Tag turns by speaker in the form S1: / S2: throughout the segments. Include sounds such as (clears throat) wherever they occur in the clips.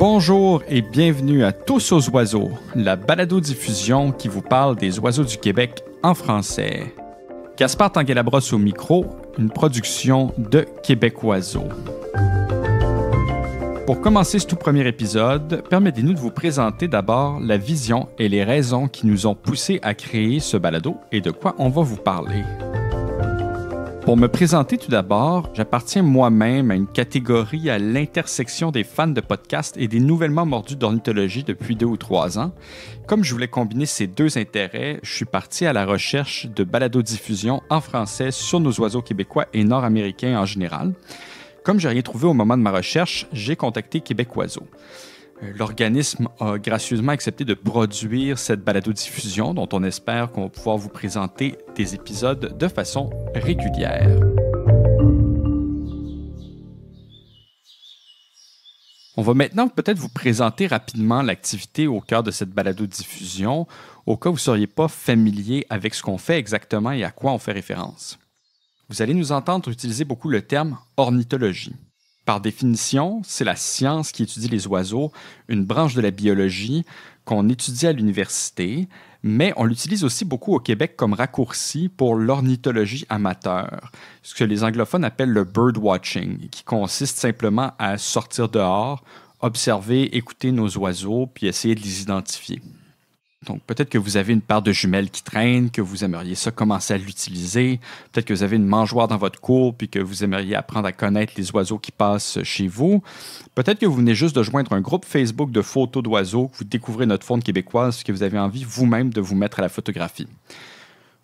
S1: Bonjour et bienvenue à Tous aux oiseaux, la balado-diffusion qui vous parle des oiseaux du Québec en français. Gaspard Tanguay-Labrosse au micro, une production de Québec Oiseaux. Pour commencer ce tout premier épisode, permettez-nous de vous présenter d'abord la vision et les raisons qui nous ont poussé à créer ce balado et de quoi on va vous parler. Pour me présenter tout d'abord, j'appartiens moi-même à une catégorie à l'intersection des fans de podcasts et des nouvellement mordus d'ornithologie depuis deux ou trois ans. Comme je voulais combiner ces deux intérêts, je suis parti à la recherche de baladodiffusion en français sur nos oiseaux québécois et nord-américains en général. Comme j'ai rien trouvé au moment de ma recherche, j'ai contacté Québec Oiseaux. Euh, l'organisme a gracieusement accepté de produire cette balado-diffusion dont on espère qu'on va pouvoir vous présenter des épisodes de façon régulière. On va maintenant peut-être vous présenter rapidement l'activité au cœur de cette balado-diffusion, au cas où vous ne seriez pas familier avec ce qu'on fait exactement et à quoi on fait référence. Vous allez nous entendre utiliser beaucoup le terme ornithologie. Par définition, c'est la science qui étudie les oiseaux, une branche de la biologie qu'on étudie à l'université, mais on l'utilise aussi beaucoup au Québec comme raccourci pour l'ornithologie amateur, ce que les anglophones appellent le bird watching », qui consiste simplement à sortir dehors, observer, écouter nos oiseaux, puis essayer de les identifier. Donc, peut-être que vous avez une paire de jumelles qui traîne, que vous aimeriez ça commencer à l'utiliser. Peut-être que vous avez une mangeoire dans votre cour puis que vous aimeriez apprendre à connaître les oiseaux qui passent chez vous. Peut-être que vous venez juste de joindre un groupe Facebook de photos d'oiseaux, que vous découvrez notre faune québécoise, que vous avez envie vous-même de vous mettre à la photographie.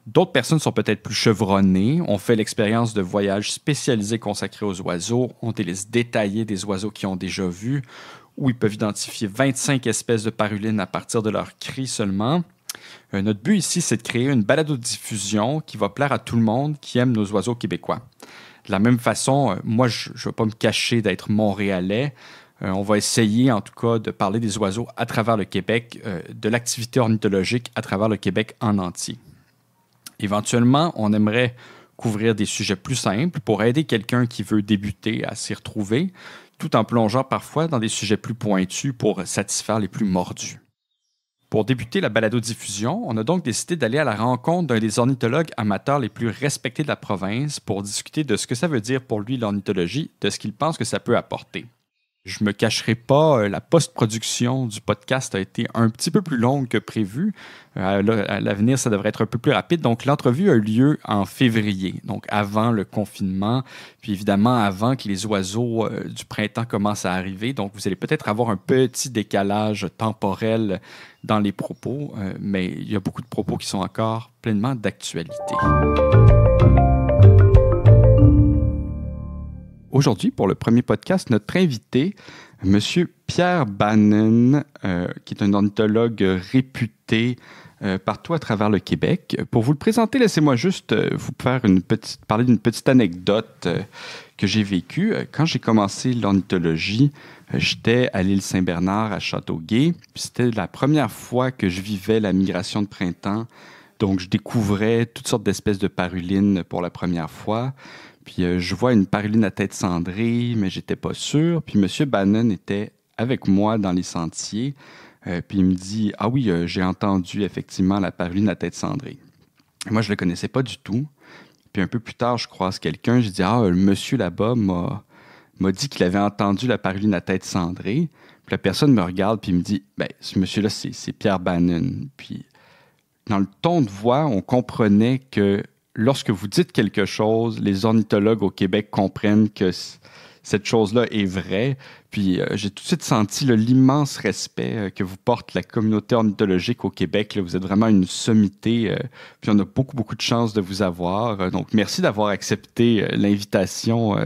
S1: D'autres personnes sont peut-être plus chevronnées, ont fait l'expérience de voyages spécialisés consacrés aux oiseaux, ont des listes détaillées des oiseaux qu'ils ont déjà vus, où ils peuvent identifier 25 espèces de parulines à partir de leurs cris seulement. Euh, notre but ici, c'est de créer une balade de diffusion qui va plaire à tout le monde qui aime nos oiseaux québécois. De la même façon, euh, moi, je ne vais pas me cacher d'être montréalais. Euh, on va essayer, en tout cas, de parler des oiseaux à travers le Québec, de l'activité ornithologique à travers le Québec en entier. Éventuellement, on aimerait couvrir des sujets plus simples pour aider quelqu'un qui veut débuter à s'y retrouver, tout en plongeant parfois dans des sujets plus pointus pour satisfaire les plus mordus. Pour débuter la baladodiffusion, diffusion on a donc décidé d'aller à la rencontre d'un des ornithologues amateurs les plus respectés de la province pour discuter de ce que ça veut dire pour lui l'ornithologie, de ce qu'il pense que ça peut apporter. Je me cacherai pas, euh, la post-production du podcast a été un petit peu plus longue que prévu. Euh, à l'avenir, ça devrait être un peu plus rapide. Donc, l'entrevue a eu lieu en février, donc avant le confinement, puis évidemment avant que les oiseaux euh, du printemps commencent à arriver. Donc, vous allez peut-être avoir un petit décalage temporel dans les propos, mais il y a beaucoup de propos qui sont encore pleinement d'actualité. Aujourd'hui, pour le premier podcast, notre invité, M. Pierre Bannon, euh, qui est un ornithologue réputé euh, partout à travers le Québec. Pour vous le présenter, laissez-moi juste euh, vous faire une petite, parler d'une petite anecdote que j'ai vécue. Quand j'ai commencé l'ornithologie, j'étais à l'île Saint-Bernard, à Châteauguay. C'était la première fois que je vivais la migration de printemps. Donc, je découvrais toutes sortes d'espèces de parulines pour la première fois. Puis euh, je vois une Paruline à tête cendrée, mais j'étais pas sûr. Puis M. Bannon était avec moi dans les sentiers. Euh, puis il me dit Ah oui, euh, j'ai entendu effectivement la Paruline à tête cendrée. Moi, je le connaissais pas du tout. Puis un peu plus tard, je croise quelqu'un. Je dis Ah, le monsieur là-bas m'a dit qu'il avait entendu la Paruline à tête cendrée. Puis la personne me regarde, puis me dit Ben, ce monsieur-là, c'est Pierre Bannon. Puis dans le ton de voix, on comprenait que lorsque vous dites quelque chose, les ornithologues au Québec comprennent que cette chose-là est vraie. Puis euh, j'ai tout de suite senti l'immense respect euh, que vous porte la communauté ornithologique au Québec. vous êtes vraiment une sommité. Euh, puis on a beaucoup, beaucoup de chance de vous avoir. donc merci d'avoir accepté l'invitation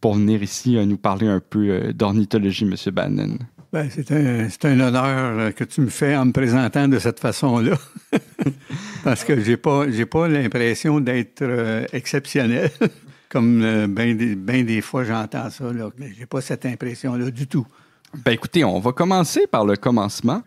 S1: pour venir ici nous parler un peu d'ornithologie, M. Bannon.
S2: Ben, c'est un, honneur euh, que tu me fais en me présentant de cette façon-là. (laughs) Parce que j'ai pas, pas l'impression d'être euh, exceptionnel, (laughs) comme euh, bien ben des, fois j'entends ça. Je ben, n'ai j'ai pas cette impression-là du tout. Ben écoutez, on va commencer par le commencement.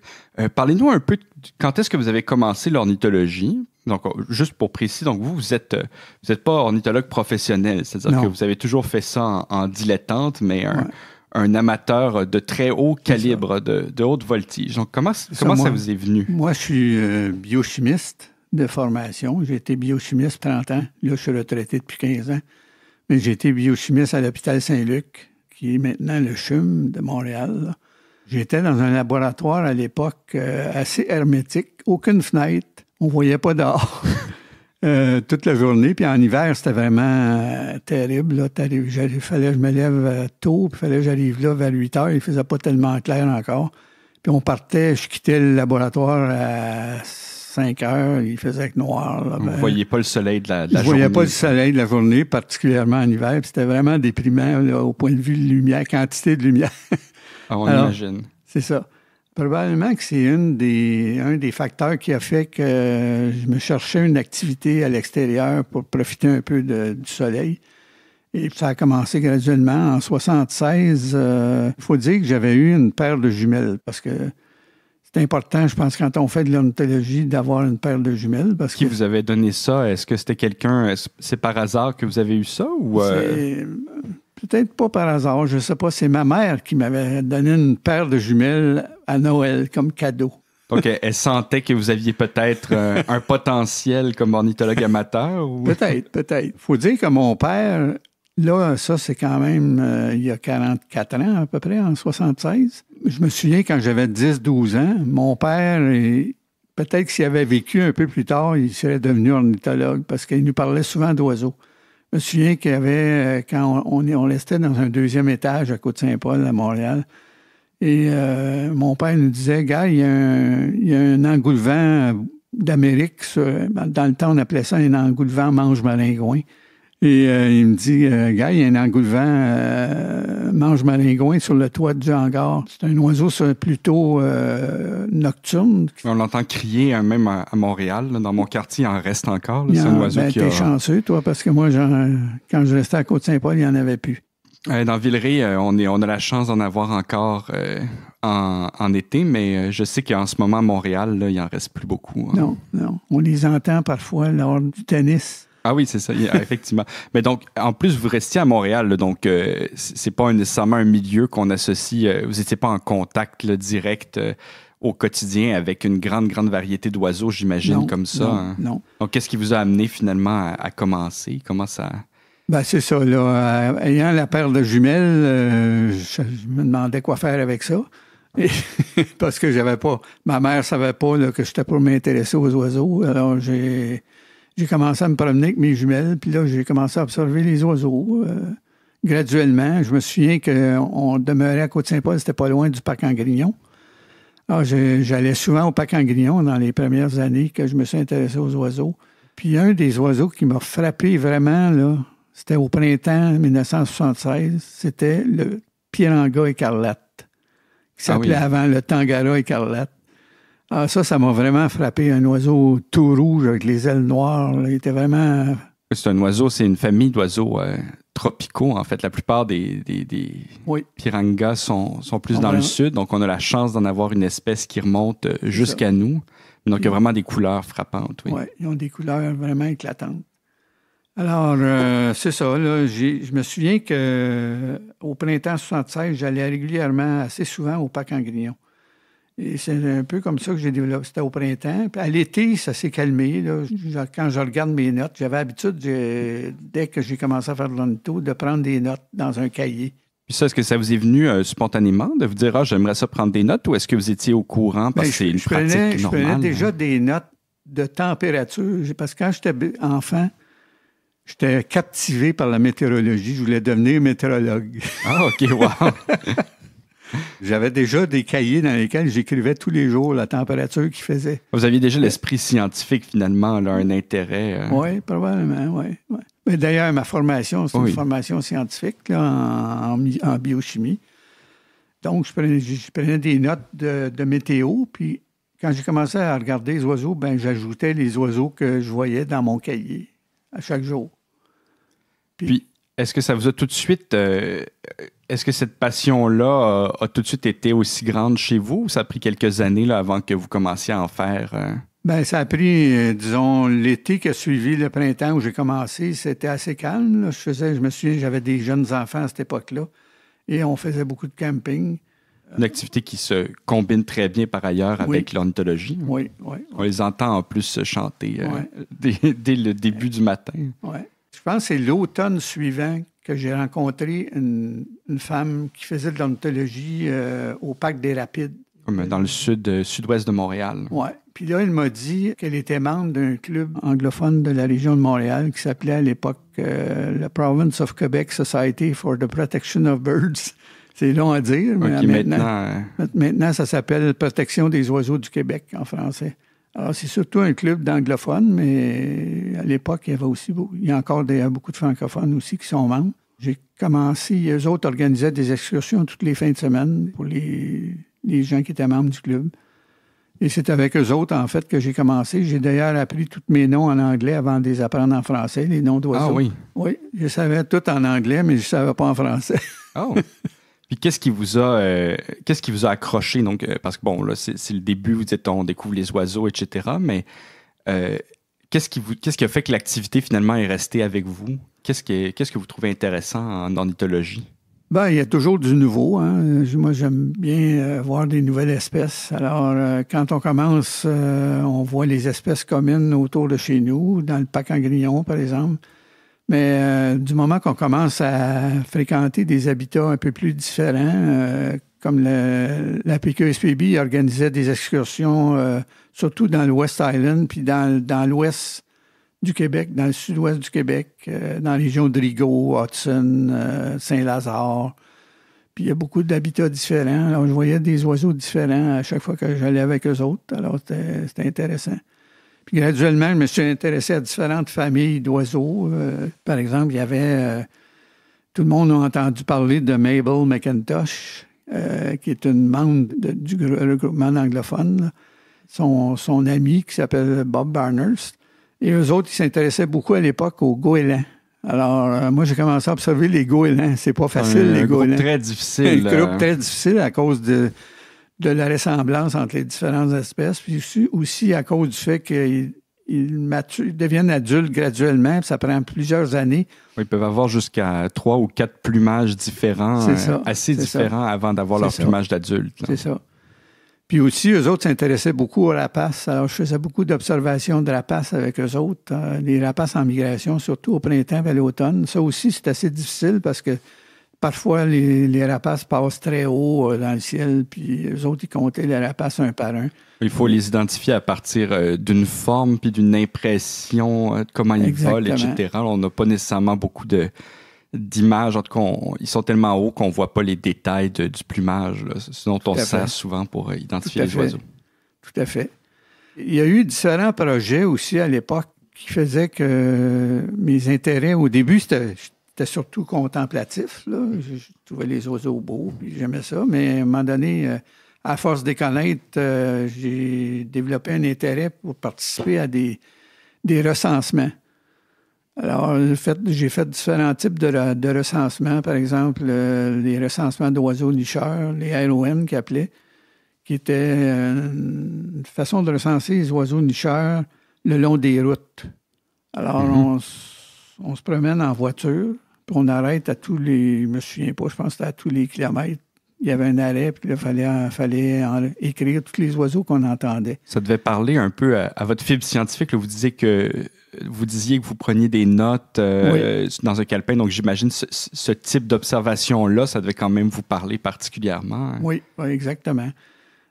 S2: parlez-nous un peu
S1: quand est-ce que vous avez commencé l'ornithologie. Donc, oh, juste pour préciser, donc vous, vous êtes, vous êtes pas ornithologue professionnel, c'est-à-dire que vous avez toujours fait ça en, dilettante, mais un, un amateur de très haut calibre, de, haute voltige. Donc, comment, ça, vous est venu?
S2: Moi, je suis euh, biochimiste de formation. J'ai été biochimiste 30 ans. Là, je suis retraité depuis 15 ans. Mais j'ai été biochimiste à l'hôpital Saint-Luc, qui est maintenant le CHUM de Montréal. J'étais dans un laboratoire à l'époque euh, assez hermétique, aucune fenêtre, on ne voyait pas dehors. (laughs) Euh, toute la journée. Puis en hiver, c'était vraiment euh, terrible. Il fallait que je me lève euh, tôt, puis fallait que j'arrive là vers 8 heures. Il faisait pas tellement clair encore. Puis on partait, je quittais le laboratoire à 5 heures, il faisait que noir. Là, ben, Vous pas le soleil de la, journée. – je voyais pas le soleil de la journée, particulièrement en hiver. C'était vraiment déprimant au point de vue de lumière, quantité de lumière. Ah, on imagine. C'est ça. Probablement que c'est une des, un des facteurs qui a fait que je me cherchais une activité à l'extérieur pour profiter un peu du soleil. Et ça a commencé graduellement. En 76, il euh, faut dire que j'avais eu une paire de jumelles parce que c'est important, je pense, quand on fait de l'ontologie, d'avoir une paire de jumelles. Parce Qui vous
S1: avait donné ça? Est-ce que c'était quelqu'un, c'est par hasard que vous avez eu ça? ou euh?
S2: Peut-être pas par hasard, je sais pas. C'est ma mère qui m'avait donné une paire de jumelles à Noël comme cadeau. OK.
S1: elle sentait que vous aviez peut-être euh, un potentiel comme ornithologue amateur? Ou... Peut-être,
S2: peut-être. faut dire que mon père, là, ça, c'est quand même euh, il y a 44 ans à peu près, en 76. Je me souviens quand j'avais 10-12 ans, mon père, peut-être s'il avait vécu un peu plus tard, il serait devenu ornithologue parce qu'il nous parlait souvent d'oiseaux. Je me souviens qu'il y avait, euh, quand on, on, restait dans un deuxième étage à Côte-Saint-Paul, à Montréal, et euh, mon père nous disait, gars, il y a un, il y a d'Amérique. Dans le temps, on appelait ça un engoulevent mange malingouin ». Et euh, il me dit, euh, gars, il y a un de vent. Euh, mange malingouin sur le toit du hangar. C'est un oiseau plutôt nocturne.
S1: On l'entend crier hein, même à, Montréal, dans mon quartier, il en reste encore. C'est un ah, oiseau ben, qui a... chanceux,
S2: toi, parce que moi, quand je restais à Côte-Saint-Paul, il n'y en avait plus.
S1: dans Villeray, on, a la chance d'en avoir encore en, été, mais je sais qu'en ce moment, à Montréal, il il en reste plus beaucoup. Hein. Non,
S2: non. On les entend parfois lors du tennis.
S1: Ah oui, c'est ça, ah, effectivement. (laughs) Mais donc, en plus, vous restiez à Montréal, donc euh, c'est pas nécessairement un milieu qu'on associe. Euh, vous n'étiez pas en contact direct euh, au quotidien avec une grande, grande variété d'oiseaux, j'imagine, comme ça. Hein? Non. Donc, qu'est-ce qui vous a amené finalement à, commencer Comment ça
S2: ben, c'est ça. Là, ayant la paire de jumelles, je, me demandais quoi faire avec ça. (laughs) parce que j'avais pas. Ma mère savait pas là, que j'étais pour m'intéresser aux oiseaux. Alors j'ai j'ai commencé à me promener avec mes jumelles, puis là, j'ai commencé à observer les oiseaux. Euh, graduellement, je me souviens qu'on demeurait à Côte-Saint-Paul, c'était pas loin du parc Grignon. Alors, ah, j'allais souvent au parc Grignon dans les premières années que je me suis intéressé aux oiseaux. Puis un des oiseaux qui m'a frappé vraiment, là, c'était au printemps 1976, c'était le piranga écarlate,
S1: qui ah s'appelait avant
S2: le tangara écarlate. Ah, ça, ça m'a vraiment frappé. Un oiseau tout rouge avec les ailes noires. il était vraiment.
S1: C'est un oiseau, c'est une famille d'oiseaux euh, tropicaux, en fait. La plupart des, des, pirangas sont, plus dans le sud, donc on a la chance d'en avoir une espèce qui remonte euh, jusqu'à nous. Donc, il y a mm. vraiment des couleurs frappantes. Oui,
S2: ils ont des couleurs vraiment éclatantes. Alors, euh, c'est ça. Là, je me souviens qu'au printemps 76, j'allais régulièrement, assez souvent, au en grillon c'est un peu comme ça que j'ai développé. C'était au printemps. à l'été, ça s'est calmé. Quand je regarde mes notes, j'avais l'habitude, dès que j'ai commencé à faire de l'onto, de prendre des notes dans un cahier. Puis ça, est-ce que ça vous est
S1: venu euh, spontanément de vous dire, ah, j'aimerais ça prendre des notes, ou est-ce que vous étiez au courant parce ben, que c'est une pratique Je prenais déjà
S2: hein? des notes de température, parce que quand j'étais enfant, j'étais captivé par la météorologie. Je voulais devenir météorologue. Ah, OK, wow! (laughs) J'avais déjà des cahiers dans lesquels j'écrivais tous les jours la température qu'il faisait. Vous
S1: aviez déjà l'esprit scientifique, finalement, un intérêt. Hein? Oui, probablement,
S2: oui. Mais d'ailleurs, ma formation, c'est une formation scientifique en, biochimie. Donc, je prenais, des notes de, météo, puis quand j'ai commencé à regarder les oiseaux, ben, j'ajoutais les oiseaux que je voyais dans mon cahier à chaque jour.
S1: Puis, est-ce que ça vous a tout de suite euh, est-ce que cette passion-là euh, a, tout de suite été aussi grande chez vous ou ça a pris quelques années là, avant que vous commenciez à en faire? Euh?
S2: Bien, ça a pris, euh, disons, l'été qui a suivi le printemps où j'ai commencé. C'était assez calme. Je, faisais, je me souviens, j'avais des jeunes enfants à cette époque-là et on faisait beaucoup de camping.
S1: Une activité qui se combine très bien par ailleurs avec l'ornithologie. Oui, oui, On les entend en plus chanter (laughs) dès, le début du matin.
S2: Oui. Je pense que c'est l'automne suivant que j'ai rencontré une, femme qui faisait de l'ornithologie euh, au Parc des Rapides.
S1: dans le sud, euh, sud-ouest de Montréal.
S2: Oui. Puis là, elle m'a dit qu'elle était membre d'un club anglophone de la région de Montréal qui s'appelait à l'époque euh, la Province of Quebec Society for the Protection of Birds. (laughs) C'est long à dire, mais maintenant, ça s'appelle Protection des oiseaux du Québec en français. Alors, ah, c'est surtout un club d'anglophones, mais à l'époque, il y avait aussi beaucoup, il y a encore des, beaucoup de francophones aussi qui sont membres. J'ai commencé, eux autres organisaient des excursions toutes les fins de semaine pour les, gens qui étaient membres du club. Et c'est avec eux autres, en fait, que j'ai commencé. J'ai d'ailleurs appris tous mes noms en anglais avant de les apprendre en français, les noms d'oiseaux. Ah oui? Oui, je savais tout en anglais, mais je ne savais pas en français. Oh! (laughs)
S1: Euh, qu'est-ce qui vous a, accroché donc euh, parce que bon là c'est, le début vous dites on découvre les oiseaux etc mais euh, qu'est-ce qui a fait que l'activité finalement est restée avec vous Qu'est-ce que vous trouvez intéressant en ornithologie
S2: ben, il y a toujours du nouveau. Hein. Moi, j'aime bien voir des nouvelles espèces. Alors, quand on commence, on voit les espèces communes autour de chez nous, dans le pack en grillon, par exemple. Mais euh, du moment qu'on commence à fréquenter des habitats un peu plus différents, euh, comme la PQSPB organisait des excursions, euh, surtout dans le West Island, puis dans, dans l'ouest du Québec, dans le sud-ouest du Québec, dans la région de Rigaud, Hudson, Saint-Lazare. Puis il y a beaucoup d'habitats différents. Alors, je voyais des oiseaux différents à chaque fois que j'allais avec eux autres. Alors, c'était intéressant. Puis graduellement, je me suis intéressé à différentes familles d'oiseaux. Euh, par exemple, il y avait. Euh, tout le monde a entendu parler de Mabel McIntosh, euh, qui est une membre du regroupement anglophone. Son, ami qui s'appelle Bob Barners. Et eux autres, ils s'intéressaient beaucoup à l'époque aux goélands. Alors, moi, j'ai commencé à observer les goélands. C'est pas facile, les un Groupe très difficile. un groupe très difficile à cause de de la ressemblance entre les différentes espèces, puis aussi, à cause du fait qu'ils deviennent adultes graduellement, puis ça prend plusieurs
S1: années. ils peuvent avoir jusqu'à trois ou quatre plumages différents, euh, assez différents avant d'avoir leur plumage d'adulte.
S2: C'est ça. Puis aussi, eux autres s'intéressaient beaucoup aux rapaces. Alors, je faisais beaucoup d'observations de rapaces avec eux autres, euh, les rapaces en migration, surtout au printemps et à l'automne. Ça aussi, c'est assez difficile parce que Parfois, les, rapaces passent très haut euh, dans le ciel, puis eux autres, ils comptaient les rapaces un par un.
S1: Il faut les identifier à partir euh, d'une forme, puis d'une impression, euh, comment ils volent, etc. On n'a pas nécessairement beaucoup de, d'images. En tout cas, ils sont tellement hauts qu'on ne voit pas les détails du plumage, ce dont on sert souvent pour identifier les oiseaux.
S2: Tout à fait. Il y a eu différents projets aussi à l'époque qui faisaient que mes intérêts, au début, c'était c'était surtout contemplatif. Je, trouvais les oiseaux beaux, puis j'aimais ça. Mais à un moment donné, euh, à force des connaître, euh, j'ai développé un intérêt pour participer à des, des recensements. Alors, j'ai fait différents types de, recensements, par exemple, euh, les recensements d'oiseaux nicheurs, les LON qu'ils appelaient, qui étaient une façon de recenser les oiseaux nicheurs le long des routes. Alors, mm-hmm. on se promène en voiture, on arrête à tous les. Je me souviens pas, je pense que c'était à tous les kilomètres. Il y avait un arrêt, puis il fallait, fallait écrire tous les oiseaux qu'on entendait.
S1: Ça devait parler un peu à, votre fibre scientifique. Vous disiez que vous disiez que vous preniez des notes euh, dans un calepin, donc j'imagine ce, ce type d'observation-là, ça devait quand même vous parler particulièrement.
S2: Hein? Oui, exactement.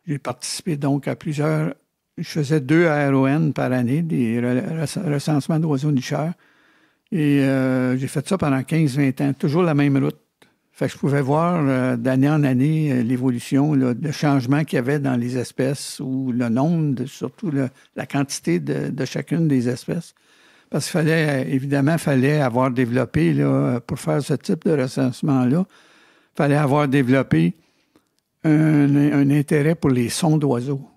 S2: J'ai participé donc à plusieurs. Je faisais deux ARON par année, des recensements d'oiseaux nicheurs. Et euh, j'ai fait ça pendant 15-20 ans, toujours la même route. Fait que je pouvais voir euh, d'année en année euh, l'évolution, le changement qu'il y avait dans les espèces ou le nombre, surtout la quantité de, chacune des espèces. Parce qu'il fallait, évidemment, fallait avoir développé, là, pour faire ce type de recensement-là, fallait avoir développé un, intérêt pour les sons d'oiseaux.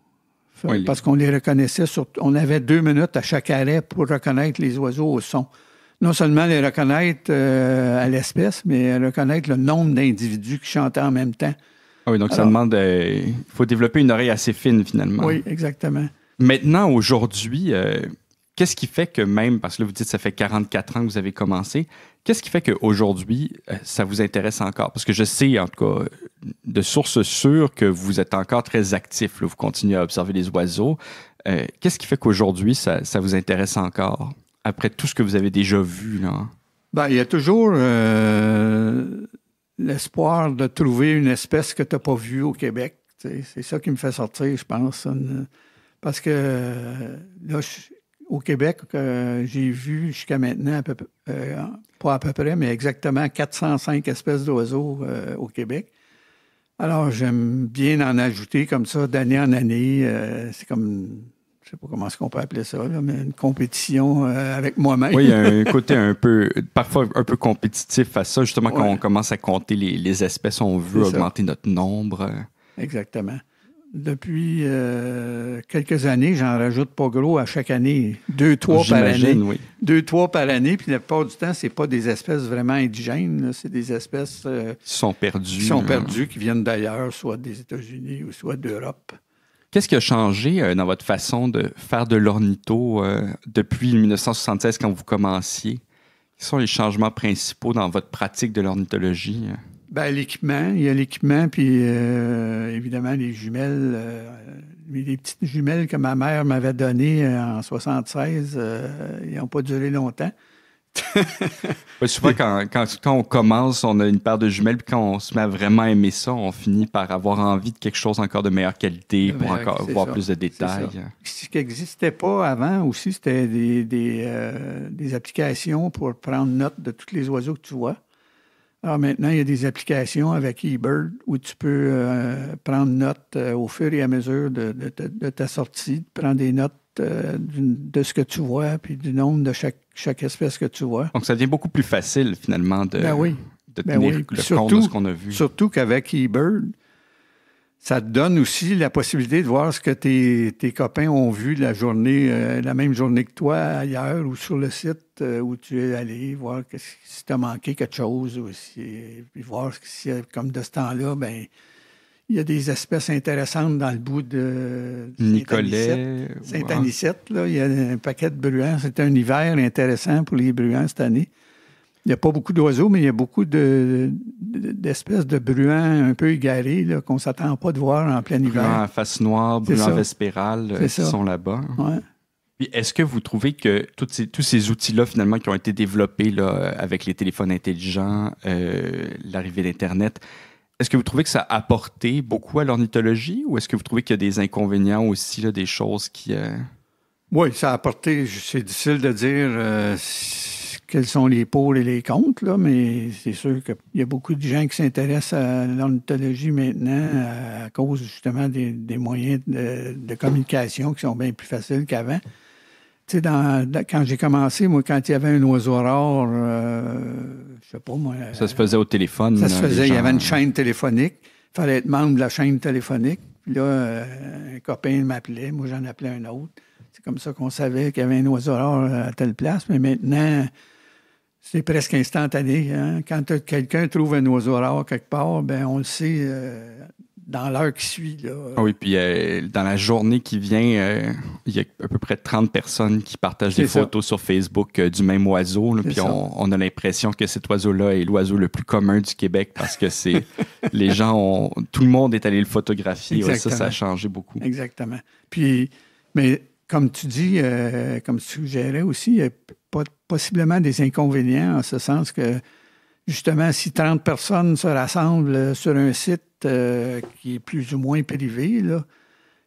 S2: parce qu'on les reconnaissait, on avait deux minutes à chaque arrêt pour reconnaître les oiseaux au son non seulement les reconnaître euh, à l'espèce, mais reconnaître le nombre d'individus qui chantaient en même temps.
S1: Ah oui, donc ça demande. Il faut développer une oreille assez fine, finalement. Oui, exactement. Maintenant, aujourd'hui, euh, qu'est-ce qui fait que même, parce que là, vous dites que ça fait 44 ans que vous avez commencé, qu'est-ce qui fait qu'aujourd'hui, euh, ça vous intéresse encore? Parce que je sais, en tout cas, de sources sûres que vous êtes encore très actif, vous continuez à observer les oiseaux. qu'est-ce qui fait qu'aujourd'hui, ça vous intéresse encore? après tout ce que vous avez déjà vu? Là? Hein?
S2: Ben, il y a toujours euh, l'espoir de trouver une espèce que tu n'as pas vue au Québec. C'est ça qui me fait sortir, je pense. Parce que là, au Québec, j'ai vu jusqu'à maintenant, à euh, pas à peu près, mais exactement 405 espèces d'oiseaux euh, au Québec. Alors, j'aime bien en ajouter comme ça d'année en année. c'est comme je sais pas comment est-ce qu'on peut appeler ça, mais une compétition euh, avec moi-même. Oui, il y a un (laughs) côté un
S1: peu, parfois un peu compétitif à ça, justement, quand on commence à compter les, espèces, on veut augmenter notre nombre.
S2: Exactement. Depuis euh, quelques années, j'en rajoute pas gros à chaque année, deux, trois par année. Oui. Deux, trois par année, puis la plupart du temps, c'est pas des espèces vraiment indigènes, c'est des espèces... Euh, sont perdues. Qui sont hein. perdues, qui viennent d'ailleurs, soit des États-Unis ou soit d'Europe.
S1: Qu'est-ce qui a changé euh, dans votre façon de faire de l'ornitho euh, depuis 1976 quand vous commenciez? Quels sont les changements principaux dans votre pratique de l'ornithologie?
S2: Ben, l'équipement, il y a l'équipement, puis euh, évidemment les jumelles, les petites jumelles que ma mère m'avait données en 76, elles n'ont pas duré longtemps.
S1: Je souvent, (laughs) quand, quand, on commence, on a une paire de jumelles, puis quand on se met à vraiment aimer ça, on finit par avoir envie de quelque chose encore de meilleure qualité ben, pour encore voir plus de détails.
S2: Ce qui n'existait pas avant aussi, c'était euh, des, applications pour prendre note de tous les oiseaux que tu vois. Alors maintenant, il y a des applications avec eBird où tu peux euh, prendre note euh, au fur et à mesure de, de ta sortie, prendre des notes euh, de ce que tu vois, puis du nombre de chaque, espèce que tu vois.
S1: Donc, ça devient beaucoup plus facile, finalement, de, ben
S2: ben tenir le compte de ce qu'on a vu. Surtout qu'avec eBird, ça te donne aussi la possibilité de voir ce que tes, copains ont vu la journée, euh, la même journée que toi ailleurs ou sur le site euh, où tu es allé, voir si t'as manqué quelque chose aussi, puis voir si, comme de ce temps-là, ben il y a des espèces intéressantes dans le bout de Nicolet. Saint-Anicette, il y a un paquet de bruants. C'est un hiver intéressant pour les bruants cette année. Il n'y a pas beaucoup d'oiseaux, mais il y a beaucoup d'espèces de, bruins un peu égarés qu'on ne s'attend pas de voir en plein hiver. Bruants
S1: face noire, bruants vespérales euh, sont là-bas. Est-ce que vous trouvez que tous ces outils-là, finalement, qui ont été développés là, avec les téléphones intelligents, euh, l'arrivée d'Internet, est-ce que vous trouvez que ça a apporté beaucoup à l'ornithologie ou est-ce que vous trouvez qu'il y a des inconvénients aussi, des choses qui. Euh,
S2: oui, ça a apporté. C'est difficile de dire euh, quels sont les pour et les contre, mais c'est sûr qu'il y a beaucoup de gens qui s'intéressent à l'ornithologie maintenant mm. à cause justement des, moyens de, communication qui sont bien plus faciles qu'avant. Tu quand j'ai commencé, moi, quand il y avait un oiseau rare, je euh, je sais pas, moi. Ça se faisait au téléphone. Ça se euh, faisait. Il y avait une chaîne téléphonique. Il fallait être membre de la chaîne téléphonique. Puis là, euh, un copain m'appelait. Moi, j'en appelais un autre. C'est comme ça qu'on savait qu'il y avait un oiseau rare à telle place. Mais maintenant, c'est presque instantané. Hein. Quand quelqu'un trouve un oiseau rare quelque part, ben on le sait dans l'heure qui suit. Là.
S1: Ah oui, puis euh, dans la journée qui vient, euh, il y a à peu près 30 personnes qui partagent des photos sur Facebook euh, du même oiseau. puis on, a l'impression que cet oiseau-là est l'oiseau le plus commun du Québec parce que c'est (laughs) les gens ont. Tout le monde est allé le photographier. ça, ça a changé beaucoup.
S2: Exactement. Puis, mais comme tu dis, comme tu suggérais aussi, il y a possiblement des inconvénients en ce sens que justement, si 30 personnes se rassemblent euh, sur un site euh, qui est plus ou moins privé,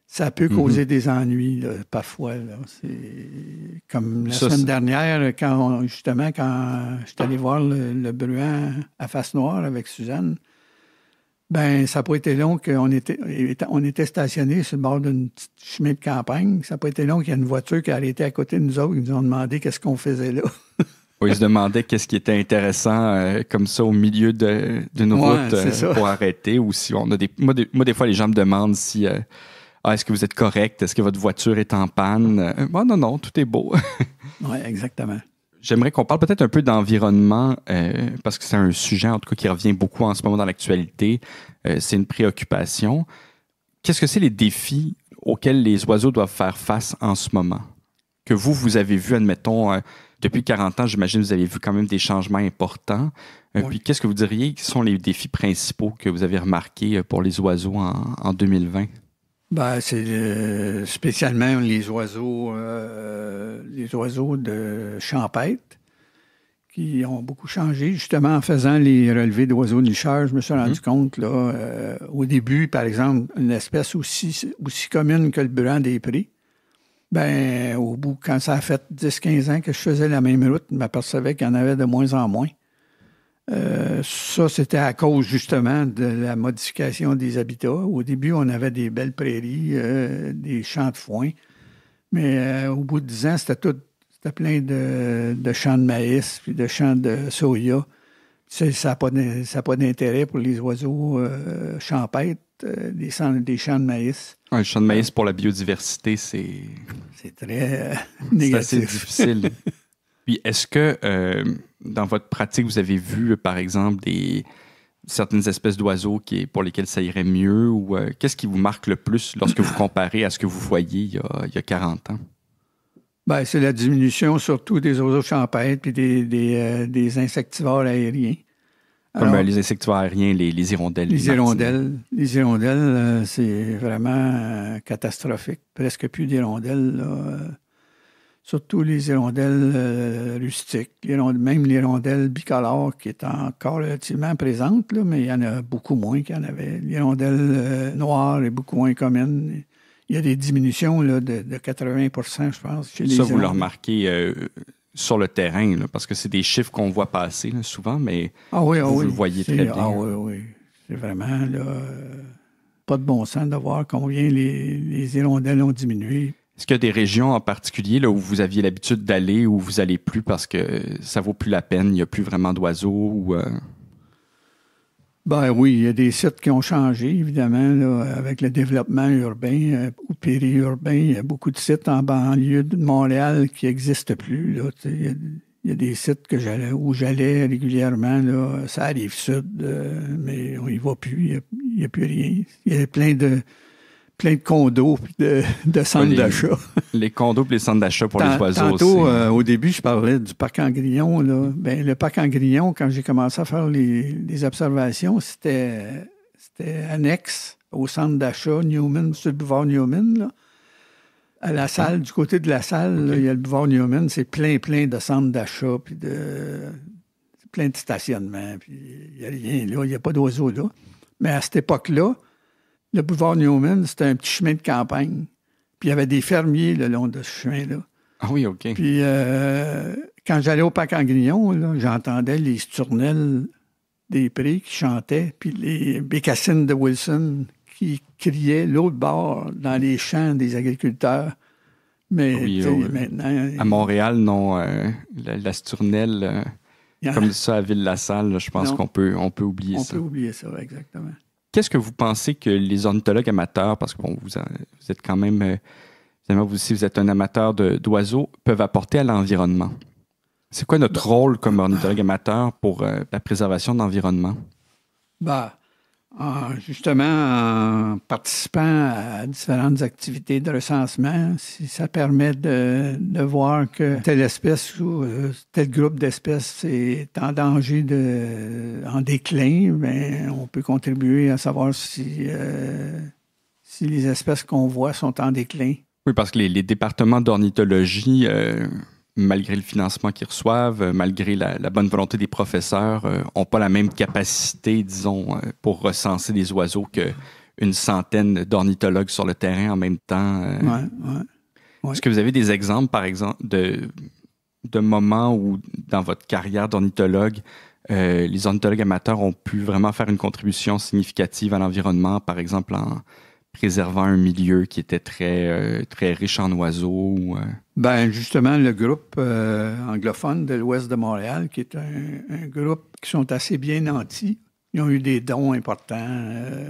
S2: ça peut mhm. causer des ennuis parfois. Comme la semaine dernière, quand justement, quand je suis allé voir le, bruin à face noire avec Suzanne, ben ça n'a pas été long qu'on était, on était stationné sur le bord d'une petite chemin de campagne. Ça n'a pas été long qu'il y a une voiture qui a arrêté à côté de nous autres. Ils nous ont demandé qu'est-ce qu'on faisait là. (laughs)
S1: où ils se demandaient qu'est-ce qui était intéressant euh, comme ça au milieu d'une route euh, pour arrêter ou si on a des moi, des fois les gens me demandent si euh, ah, est-ce que vous êtes correct est-ce que votre voiture est en panne moi non non tout est beau (laughs)
S2: Oui, exactement
S1: J'aimerais qu'on parle peut-être un peu d'environnement, parce que c'est un sujet en tout cas qui revient beaucoup en ce moment dans l'actualité. c'est une préoccupation. Qu'est-ce que c'est les défis auxquels les oiseaux doivent faire face en ce moment? Que vous, vous avez vu, admettons, depuis 40 ans, j'imagine que vous avez vu quand même des changements importants. Euh, puis qu'est-ce que vous diriez qui sont les défis principaux que vous avez remarqués euh, pour les oiseaux en, 2020?
S2: Ben, c'est euh, spécialement les oiseaux, les oiseaux de champêtre qui ont beaucoup changé. Justement, en faisant les relevés d'oiseaux nicheurs, je me suis mhm. rendu compte, là, au début, par exemple, une espèce aussi, aussi commune que le brun des prés, ben, au bout, quand ça a fait 10-15 ans que je faisais la même route, je m'apercevais qu'il y en avait de moins en moins. Euh, ça, c'était à cause justement de la modification des habitats. Au début, on avait des belles prairies, euh, des champs de foin, mais euh, au bout de 10 ans, c'était tout, plein de, champs de maïs, puis de champs de soya. ça n'a pas d'intérêt pour les oiseaux champêtres. Euh, des, champs de maïs.
S1: Un champ de euh, maïs pour la biodiversité, c'est.
S2: C'est très négatif. Euh, c'est assez (laughs) difficile.
S1: Puis est-ce que dans votre pratique, vous avez vu, par exemple, des certaines espèces d'oiseaux qui, pour lesquelles ça irait mieux ou qu'est-ce qui vous marque le plus lorsque vous comparez à ce que vous voyez il y a, 40 ans?
S2: Ben, c'est la diminution surtout des oiseaux champêtres et des, des insectivores aériens. Comme euh, les
S1: insectes aériens, les, hirondelles. Les, hirondelles.
S2: Les euh, hirondelles, c'est vraiment euh, catastrophique. Presque plus d'hirondelles. surtout les hirondelles rustiques, même l'hirondelle bicolore qui est encore relativement présente, mais il y en a beaucoup moins qu'il y en avait. L'hirondelle noire est beaucoup moins commune. Il y a des diminutions de, 80 je pense. Chez les Ça, vous le
S1: remarquez sur le terrain, parce que c'est des chiffres qu'on voit passer souvent, mais ah ah vous le voyez très ah bien. Ah oui,
S2: oui. C'est vraiment pas de bon sens de voir combien les, les hirondelles ont diminué.
S1: Est-ce qu'il y a des régions en particulier là, où vous aviez l'habitude d'aller, où vous n'allez plus parce que ça vaut plus la peine, il n'y a plus vraiment d'oiseaux? Ou, euh,
S2: ben oui, il y a des sites qui ont changé, évidemment, avec le développement urbain euh, ou périurbain. Il y a beaucoup de sites en banlieue de Montréal qui n'existent plus. il, y a, des sites que j'allais, où j'allais régulièrement, là, ça arrive sud, euh, mais on n'y va plus, il n'y a, plus rien. Il y a plein de, plein de condos de, de centres d'achat.
S1: Les condos et les centres d'achat pour les oiseaux aussi. Euh, au début, je parlais du
S2: parc en grillon. Là. Ben, le parc en grillon, quand j'ai commencé à faire les, observations, c'était annexe au centre d'achat Newman, sur le boulevard Newman. Là. À la salle, ah. du côté de la salle, il y a le boulevard Newman. C'est plein, plein de centres d'achat, puis de plein de stationnements. il n'y a rien là, il n'y a pas d'oiseaux là. Mais à cette époque-là, le boulevard Newman, c'était un petit chemin de campagne. Puis il y avait des fermiers le long de ce chemin-là. Ah oui, OK. Puis euh, quand j'allais au parc en j'entendais les sturnelles des prés qui chantaient, puis les bécassines de Wilson qui criaient l'autre bord dans les champs des agriculteurs. Mais maintenant. À
S1: Montréal, non, euh, la, sturnelle euh, comme ça à Ville-la-Salle, je pense qu'on peut, on peut oublier ça. On peut
S2: oublier ça, exactement
S1: qu'est-ce que vous pensez que les ornithologues amateurs, parce que bon, vous, vous, êtes quand même, euh, vous aussi, vous êtes un amateur d'oiseaux, peuvent apporter à l'environnement? C'est quoi notre bah. rôle comme ornithologue amateur pour euh, la préservation de l'environnement?
S2: Bah, ah, justement, en participant à différentes activités de recensement, si ça permet de, voir que telle espèce ou euh, tel groupe d'espèces est en danger de, en déclin, bien, on peut contribuer à savoir si, euh, si les espèces qu'on voit sont en déclin.
S1: Oui, parce que les, départements d'ornithologie euh, malgré le financement qu'ils reçoivent, euh, malgré la, bonne volonté des professeurs, n'ont euh, pas la même capacité, disons, euh, pour recenser des oiseaux qu'une centaine d'ornithologues sur le terrain en même temps. Est-ce que vous avez des exemples, par exemple, de, de moments où, dans votre carrière d'ornithologue, les ornithologues amateurs ont pu vraiment faire une contribution significative à l'environnement, par exemple en, préservant un milieu qui était très, euh, très riche en oiseaux?
S2: Euh. Ben justement, le groupe euh, anglophone de l'Ouest de Montréal, qui est un, groupe qui sont assez bien nantis. Ils ont eu des dons importants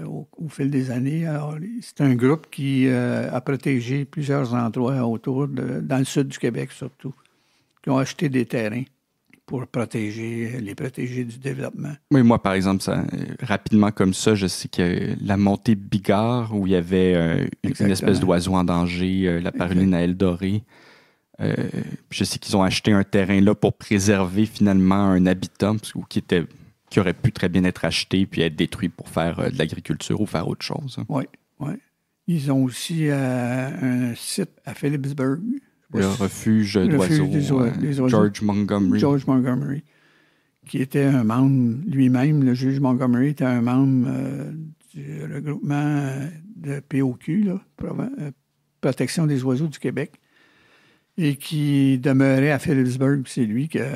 S2: au, fil des années. c'est un groupe qui a protégé plusieurs endroits autour, de, dans le sud du Québec surtout, qui ont acheté des terrains pour protéger, les protéger du développement.
S1: Oui, moi, par exemple, ça, rapidement comme ça, je sais que la montée Bigard, où il y avait euh, une espèce d'oiseau en danger, euh, la paruline à aile dorée, euh, je sais qu'ils ont acheté un terrain là pour préserver finalement un habitat qui, était, qui aurait pu très bien être acheté puis être détruit pour faire de l'agriculture ou faire autre chose. Oui,
S2: oui. Ils ont aussi un site à Phillipsburg le refuge d'oiseaux. George Montgomery. George Montgomery, qui était un membre lui-même, le juge Montgomery était un membre euh, du regroupement euh, de POQ, euh, Protection des oiseaux du Québec, et qui demeurait à Phillipsburg. C'est lui qui a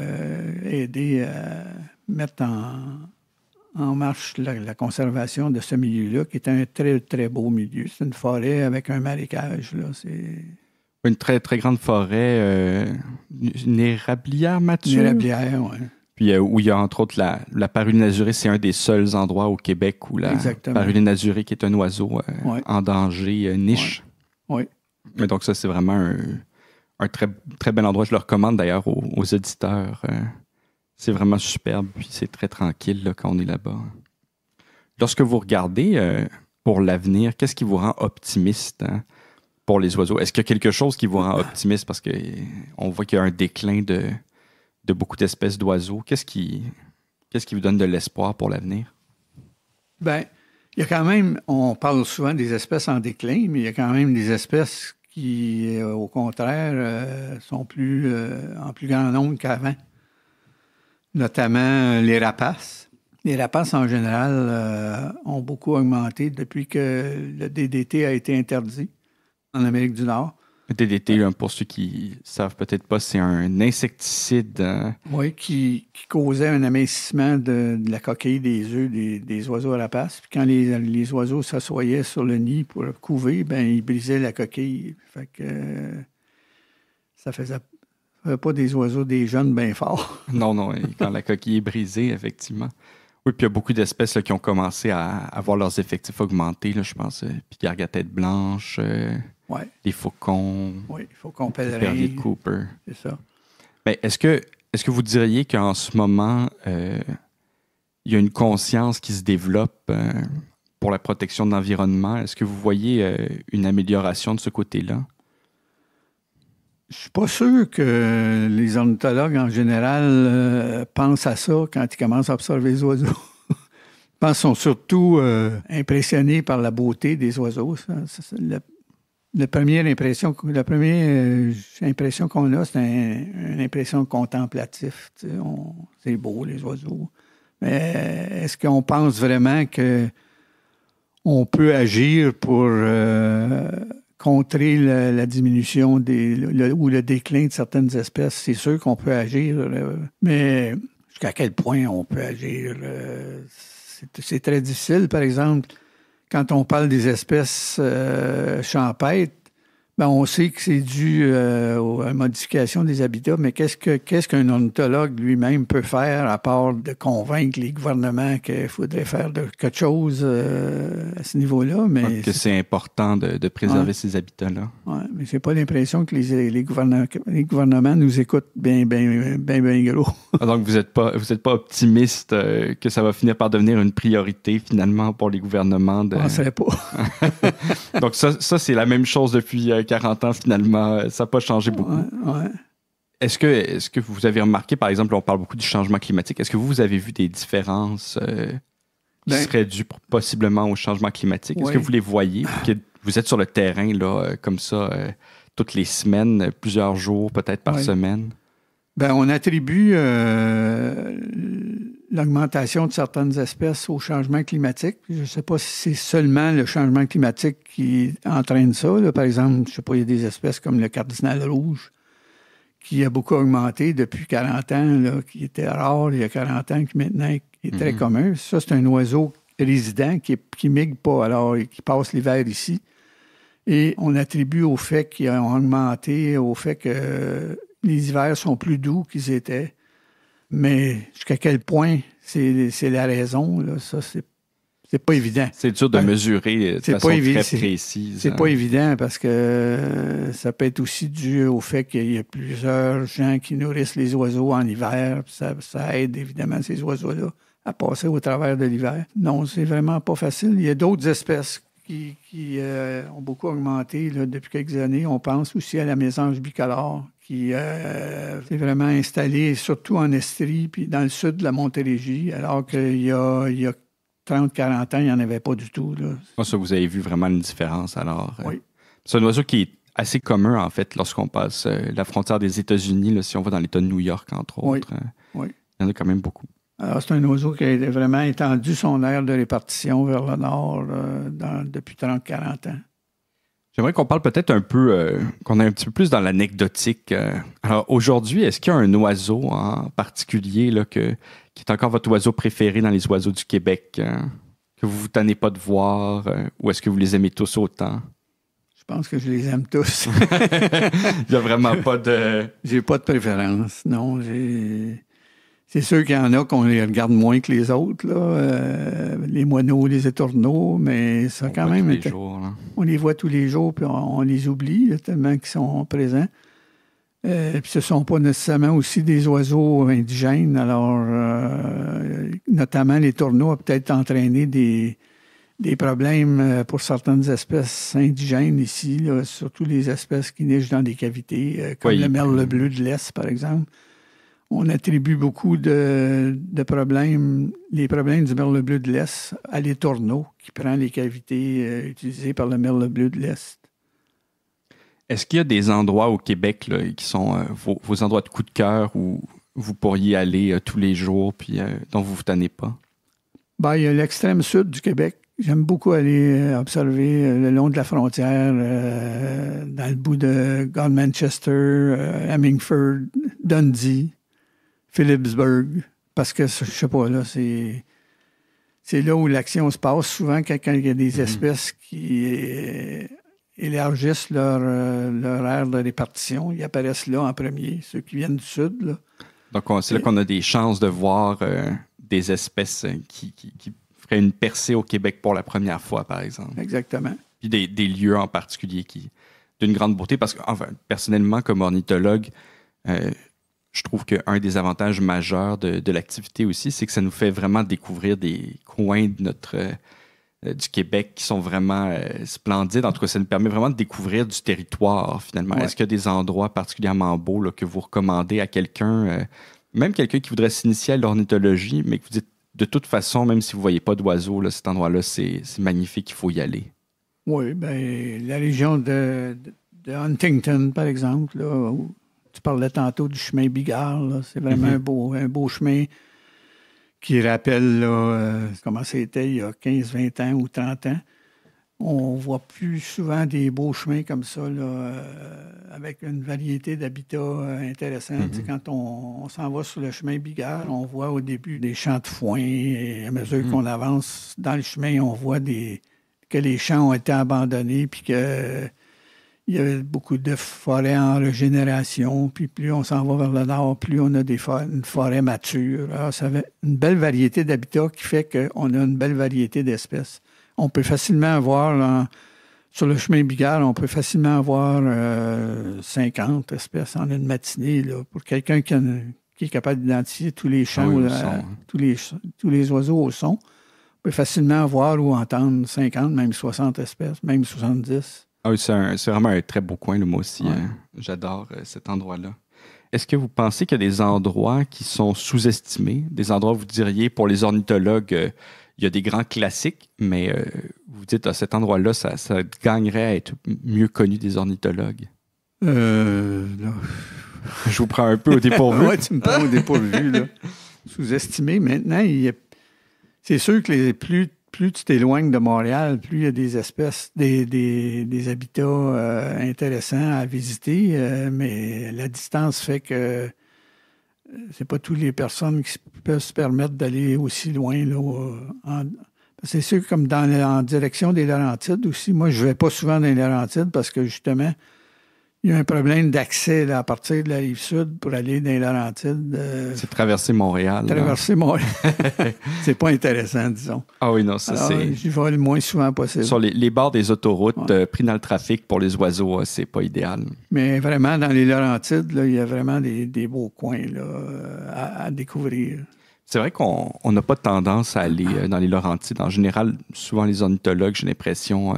S2: aidé à mettre en, marche la, la, conservation de ce milieu-là, qui est un très, très beau milieu. C'est une forêt avec un marécage. Là. C'est
S1: une très, très grande forêt, une euh, érablière mature. Une
S2: érablière, oui.
S1: Puis euh, où il y a entre autres la, la paruline azurée, c'est un des seuls endroits au Québec où la paruline azurée, qui est un oiseau euh, en danger, niche. Oui. Donc ça, c'est vraiment un, très, très bel endroit. Je le recommande d'ailleurs aux, auditeurs. c'est vraiment superbe, puis c'est très tranquille là, quand on est là-bas. Lorsque vous regardez pour l'avenir, qu'est-ce qui vous rend optimiste? Hein? les oiseaux? Est-ce qu'il y a quelque chose qui vous rend optimiste? Parce qu'on voit qu'il y a un déclin de, beaucoup d'espèces d'oiseaux. Qu'est-ce qui, vous donne de l'espoir pour l'avenir?
S2: Bien, il y a quand même, on parle souvent des espèces en déclin, mais il y a quand même des espèces qui, euh, au contraire, euh, sont plus euh, en plus grand nombre qu'avant. Notamment les rapaces. Les rapaces, en général, ont beaucoup augmenté depuis que le DDT a été interdit en Amérique du Nord. DDT,
S1: pour ceux qui savent peut-être pas, c'est un insecticide. Hein?
S2: Oui, qui, causait un amincissement de, la coquille des œufs des, oiseaux à la passe. Puis quand les, oiseaux s'assoyaient sur le nid pour couver, ben ils brisaient la coquille. Fait que ça faisait pas des oiseaux des jeunes bien forts. (laughs) non, non, quand la
S1: coquille est brisée, effectivement. Oui, puis il y a beaucoup d'espèces qui ont commencé à, avoir leurs effectifs augmentés, là, je pense. Euh, puis à tête blanche. Euh, Ouais. Les faucons. Oui,
S2: faucons Cooper. C'est ça.
S1: Mais est-ce que, est-ce que vous diriez qu'en ce moment, euh, il y a une conscience qui se développe euh, pour la protection de l'environnement? Est-ce que vous voyez euh, une amélioration de ce côté-là?
S2: Je suis pas sûr que les ornithologues en général pensent à ça quand ils commencent à observer les oiseaux. (laughs) Ils sont surtout impressionnés par la beauté des oiseaux la première impression, la première euh, impression qu'on a, c'est une impression contemplative. c'est beau, les oiseaux. Mais euh, est-ce qu'on pense vraiment que on peut agir pour euh, contrer la, diminution des, ou le déclin de certaines espèces? C'est sûr qu'on peut agir, mais jusqu'à quel point on peut agir? c'est très difficile, par exemple quand on parle des espèces euh, champêtres, ben, on sait que c'est dû euh, à modification des habitats, mais qu'est-ce que qu'un ornithologue lui-même peut faire à part de convaincre les gouvernements qu'il faudrait faire quelque chose euh, à ce niveau-là? Mais
S1: que c'est important de, préserver ces habitats-là.
S2: Oui, mais n'ai pas l'impression que les, les, gouvernements, les gouvernements nous écoutent bien, bien, bien, gros.
S1: (laughs) Ah, donc vous n'êtes pas vous êtes pas optimiste euh, que ça va finir par devenir une priorité finalement pour les gouvernements de. On ne
S2: pas.
S1: (laughs) donc ça, c'est la même chose depuis 40 ans, finalement, ça n'a pas changé beaucoup. Est-ce que, est que vous avez remarqué, par exemple, on parle beaucoup du changement climatique, est-ce que vous, avez vu des différences euh, qui ben, seraient dues possiblement au changement climatique? Est-ce que vous les voyez? Vous, êtes sur le terrain, là, euh, comme ça, euh, toutes les semaines, plusieurs jours, peut-être par semaine?
S2: Ben, on attribue l'augmentation de certaines espèces au changement climatique. Je ne sais pas si c'est seulement le changement climatique qui entraîne ça. Par exemple, je sais pas, il y a des espèces comme le cardinal rouge qui a beaucoup augmenté depuis 40 ans, qui était rare il y a 40 ans, qui maintenant est très mhm. commun. Ça, c'est un oiseau résident qui, ne migre pas, alors qui passe l'hiver ici. Et on attribue au fait qu'ils ont augmenté, au fait que les hivers sont plus doux qu'ils étaient mais jusqu'à quel point c'est la raison, ça, c'est pas évident. C'est dur de ben, mesurer de façon très précise. C'est hein. pas évident parce que euh, ça peut être aussi dû au fait qu'il y a plusieurs gens qui nourrissent les oiseaux en hiver. Ça, ça aide évidemment ces oiseaux-là à passer au travers de l'hiver. Non, c'est vraiment pas facile. Il y a d'autres espèces qui, euh, ont beaucoup augmenté depuis quelques années. On pense aussi à la mésange bicolore qui euh, s'est vraiment installée, surtout en Estrie, puis dans le sud de la Montérégie, alors qu'il y a, 30, 40 ans, il n'y en avait pas du tout. Là.
S1: Ça, vous avez vu vraiment une différence alors. Euh, c'est un oiseau qui est assez commun, en fait, lorsqu'on passe euh, la frontière des États-Unis, si on va dans l'État de New York, entre autres. Il y en a quand même beaucoup
S2: c'est un oiseau qui a vraiment étendu son aire de répartition vers le nord euh, depuis 30-40 ans.
S1: J'aimerais qu'on parle peut-être un peu, euh, qu'on ait un petit peu plus dans l'anecdotique. Euh. alors aujourd'hui, est-ce qu'il y a un oiseau en particulier là, que, qui est encore votre oiseau préféré dans les oiseaux du Québec, que vous vous tenez pas de voir, ou est-ce que vous les aimez tous autant?
S2: Je pense que je les aime tous. (laughs) Il vraiment pas de... (laughs) J'ai pas de préférence, non. J'ai... C'est sûr qu'il y en a qu'on les regarde moins que les autres, euh, les moineaux, les étourneaux, mais ça quand même. Les On les voit tous les jours, puis on, les oublie tellement qu'ils sont présents. Euh, puis ce ne sont pas nécessairement aussi des oiseaux indigènes. Alors, euh, notamment les tourneaux ont peut-être entraîné des, problèmes pour certaines espèces indigènes ici, surtout les espèces qui nichent dans des cavités, comme le merle bleu de l'Est, par exemple on attribue beaucoup de, problèmes, les problèmes du merle bleu de l'Est à les tourneaux qui prend les cavités euh, utilisées par le merle bleu de l'Est.
S1: Est-ce qu'il y a des endroits au Québec qui sont euh, vos, endroits de coup de cœur où vous pourriez aller euh, tous les jours puis dont vous vous tenez pas?
S2: Ben, il y a l'extrême sud du Québec. J'aime beaucoup aller observer le long de la frontière, dans le bout de Goldmanchester, Manchester, Hemingford, Dundee. Philipsburg, Parce que, je sais pas, là, c'est. C'est là où l'action se passe. Souvent, quand, il y a des mhm. espèces qui élargissent leur, euh, leur aire de répartition, ils apparaissent là en premier, ceux qui viennent du sud.
S1: Donc, c'est là qu'on a des chances de voir euh, des espèces euh, qui, qui, feraient une percée au Québec pour la première fois, par exemple. Exactement. Puis des, lieux en particulier qui, d'une grande beauté, parce que, enfin, personnellement, comme ornithologue, je trouve qu'un des avantages majeurs de, l'activité aussi, c'est que ça nous fait vraiment découvrir des coins de notre, euh, du Québec qui sont vraiment euh, splendides. En tout cas, ça nous permet vraiment de découvrir du territoire, finalement. Est-ce qu'il y a des endroits particulièrement beaux que vous recommandez à quelqu'un, euh, même quelqu'un qui voudrait s'initier à l'ornithologie, mais que vous dites de toute façon, même si vous ne voyez pas d'oiseaux, cet endroit-là, c'est magnifique, il faut y aller?
S2: Oui, ben, la région de, de Huntington, par exemple, là, où tu parlais tantôt du chemin Bigard. C'est vraiment mhm. un, beau, un beau chemin qui rappelle euh, comment c'était il y a 15, 20 ans ou 30 ans. On voit plus souvent des beaux chemins comme ça, euh, avec une variété d'habitats euh, intéressants. Mhm. quand on, s'en va sur le chemin Bigard, on voit au début des champs de foin. Et à mesure mhm. qu'on avance dans le chemin, on voit des, que les champs ont été abandonnés, puis que il y avait beaucoup de forêts en régénération. Puis plus on s'en va vers le nord, plus on a des une forêt mature. Alors, ça avait une belle variété d'habitats qui fait qu'on a une belle variété d'espèces. On peut facilement avoir, sur le chemin Bigard, on peut facilement avoir 50 euh, espèces en une matinée. pour quelqu'un qui, est capable d'identifier tous les champs, ah euh, hein. tous, les, tous les oiseaux au son, on peut facilement avoir ou entendre 50, même 60 espèces, même 70.
S1: Ah c'est vraiment un très beau coin, le moi aussi. Hein. J'adore euh, cet endroit-là. Est-ce que vous pensez qu'il y a des endroits qui sont sous-estimés, des endroits où vous diriez, pour les ornithologues, euh, il y a des grands classiques, mais euh, vous dites, à ah, cet endroit-là, ça, gagnerait à être mieux connu des ornithologues?
S2: (laughs) Je vous prends un peu au dépourvu. (laughs) oui, tu me prends au dépourvu. (laughs) Sous-estimé, maintenant, c'est sûr que les plus plus tu t'éloignes de Montréal, plus il y a des espèces, des, habitats euh, intéressants à visiter, euh, mais la distance fait que euh, c'est pas toutes les personnes qui peuvent se permettre d'aller aussi loin. c'est sûr, comme dans, en direction des Laurentides aussi, moi, je vais pas souvent dans les Laurentides parce que justement, il y a un problème d'accès à partir de la rive sud pour aller dans les Laurentides. Euh, c'est
S1: traverser Montréal. Traverser
S2: Montréal. (laughs)
S1: c'est pas intéressant, disons. Ah oui, non, ça c'est. J'y
S2: vais le moins souvent possible. Sur
S1: les, bords des autoroutes, euh, pris dans le trafic pour les oiseaux, euh, c'est pas idéal.
S2: Mais vraiment, dans les Laurentides, il y a vraiment des, beaux coins à, découvrir.
S1: C'est vrai qu'on n'a pas tendance à aller dans les Laurentides. En général, souvent les ornithologues, j'ai l'impression,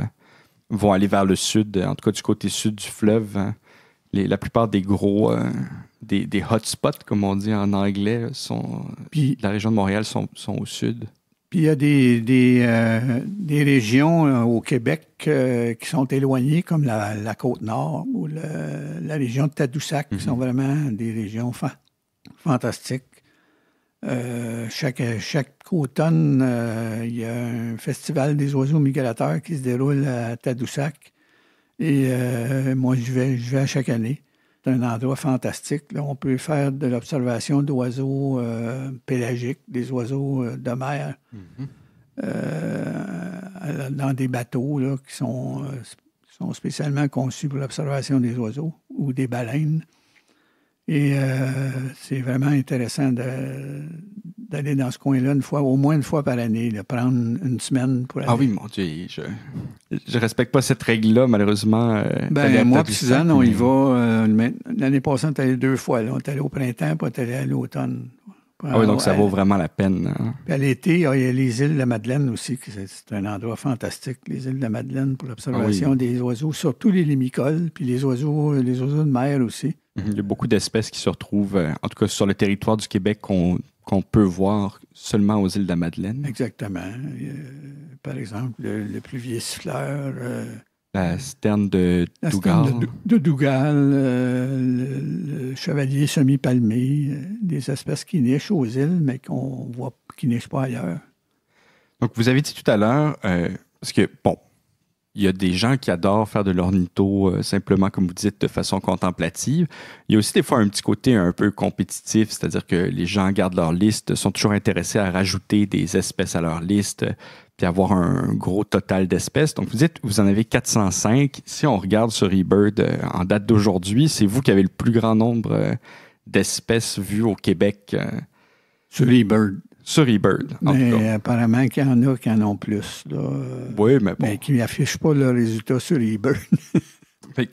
S1: vont aller vers le sud, euh, en tout cas du côté sud du fleuve. Hein. la plupart des gros, euh, des, hotspots, comme on dit en anglais, sont, puis, la région de Montréal sont, au sud.
S2: Puis il y a des, euh, régions au Québec qui sont éloignées, comme la, côte nord ou la région de Tadoussac, qui mhm. sont vraiment des régions fantastiques. Euh, chaque, chaque automne, euh, il y a un festival des oiseaux migrateurs qui se déroule à Tadoussac. Et euh, moi, je vais, je vais à chaque année. C'est un endroit fantastique. Là, on peut faire de l'observation d'oiseaux pélagiques, des oiseaux de mer, mm-hmm. dans des bateaux qui sont spécialement conçus pour l'observation des oiseaux ou des baleines. Et euh, c'est vraiment intéressant d'aller dans ce coin-là une fois, au moins une fois par année, de prendre une semaine pour aller. Ah oui, mon Dieu, je ne
S1: respecte pas cette règle-là, malheureusement. Euh, ben, moi, Suzanne, on y va.
S2: Euh, l'année passante, on est allé deux fois. On est allé au printemps, puis on est allé à l'automne. Ah ah oui, donc ça vaut
S1: vraiment la peine. Hein.
S2: à l'été, il y a les îles de la Madeleine aussi, c'est un endroit fantastique, les îles de la Madeleine, pour l'observation ah des oiseaux, surtout les limicoles, puis les oiseaux, euh, les oiseaux de mer aussi.
S1: Mm-hmm. Il y a beaucoup d'espèces qui se retrouvent, euh, en tout cas sur le territoire du Québec, qu'on peut voir seulement aux îles de la Madeleine.
S2: Exactement. par exemple, le, pluvier siffleur. Euh,
S1: euh, la sterne de Dougal. de,
S2: euh, Dougal, le, chevalier semi-palmé, euh, des espèces qui nichent aux îles, mais qu'on voit qui nichent pas ailleurs.
S1: Donc, vous avez dit tout à l'heure, parce que, bon, il y a des gens qui adorent faire de l'ornitho simplement, comme vous dites, de façon contemplative. Il y a aussi des fois un petit côté un peu compétitif, c'est-à-dire que les gens gardent leur liste, sont toujours intéressés à rajouter des espèces à leur liste, puis avoir un gros total d'espèces. Donc, vous dites, vous en avez 405. Si on regarde sur eBird euh, en date d'aujourd'hui, c'est vous qui avez le plus grand nombre euh, d'espèces vues au Québec. Euh, sur eBird. Sur eBird.
S2: Mais apparemment qu'il y en a qui en ont plus. oui, mais bon. Mais qui n'affichent pas le résultat sur eBird. (laughs)